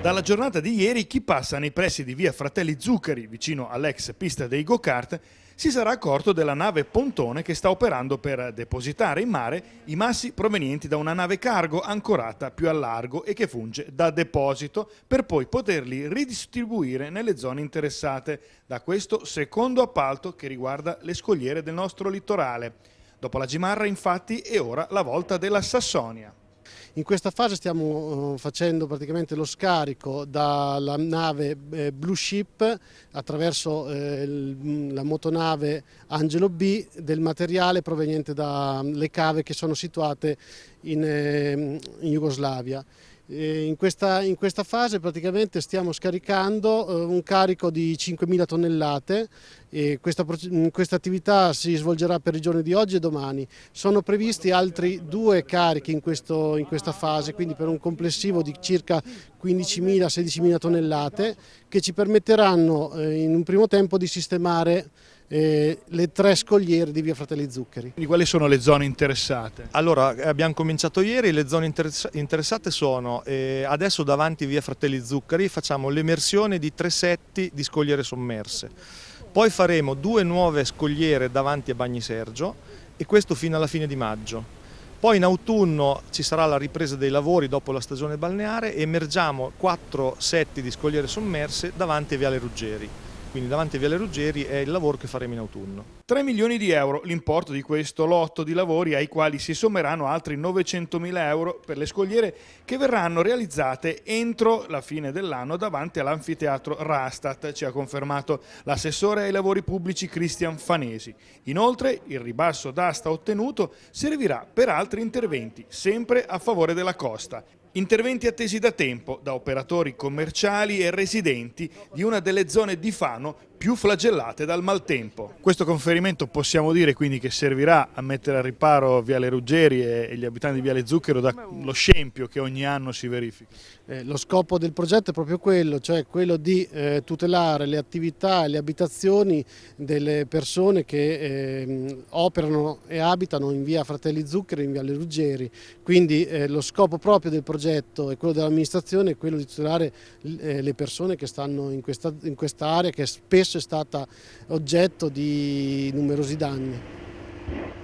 Dalla giornata di ieri chi passa nei pressi di via Fratelli Zuccari, vicino all'ex pista dei go-kart, si sarà accorto della nave Pontone che sta operando per depositare in mare i massi provenienti da una nave cargo ancorata più a largo e che funge da deposito per poi poterli ridistribuire nelle zone interessate da questo secondo appalto che riguarda le scogliere del nostro litorale. Dopo la Gimarra infatti è ora la volta della Sassonia. In questa fase stiamo eh, facendo praticamente lo scarico dalla nave eh, Blue Ship attraverso eh, mm, la motonave Angelo B del materiale proveniente dalle cave che sono situate in, Jugoslavia. In questa, in questa, fase praticamente stiamo scaricando eh, un carico di 5.000 tonnellate e questa, mm, questa, attività si svolgerà per i giorni di oggi e domani. Sono previsti altri due carichi in, questo, in questa fase, quindi per un complessivo di circa 15.000-16.000 tonnellate che ci permetteranno eh, in un primo tempo di sistemare eh, le tre scogliere di via Fratelli Zuccheri. Quindi quali sono le zone interessate? Allora eh, abbiamo cominciato ieri, le zone interessate sono eh, adesso davanti via Fratelli Zuccheri facciamo l'emersione di tre setti di scogliere sommerse, poi faremo due nuove scogliere davanti a Bagni Sergio e questo fino alla fine di maggio. Poi in autunno ci sarà la ripresa dei lavori dopo la stagione balneare e emergiamo quattro setti di scogliere sommerse davanti a Viale Ruggeri quindi davanti a Viale Ruggeri è il lavoro che faremo in autunno. 3 milioni di euro l'importo di questo lotto di lavori ai quali si sommeranno altri 900 mila euro per le scogliere che verranno realizzate entro la fine dell'anno davanti all'anfiteatro Rastat, ci ha confermato l'assessore ai lavori pubblici Cristian Fanesi. Inoltre il ribasso d'asta ottenuto servirà per altri interventi, sempre a favore della costa Interventi attesi da tempo da operatori commerciali e residenti di una delle zone di Fano più flagellate dal maltempo. Questo conferimento possiamo dire quindi che servirà a mettere a riparo Viale Ruggeri e gli abitanti di Viale Zucchero dallo scempio che ogni anno si verifica. Eh, lo scopo del progetto è proprio quello, cioè quello di eh, tutelare le attività e le abitazioni delle persone che eh, operano e abitano in via Fratelli Zucchero e in Viale Ruggeri. Quindi eh, lo scopo proprio del progetto e quello dell'amministrazione è quello di tutelare eh, le persone che stanno in questa, in questa area che spesso spesso è stata oggetto di numerosi danni.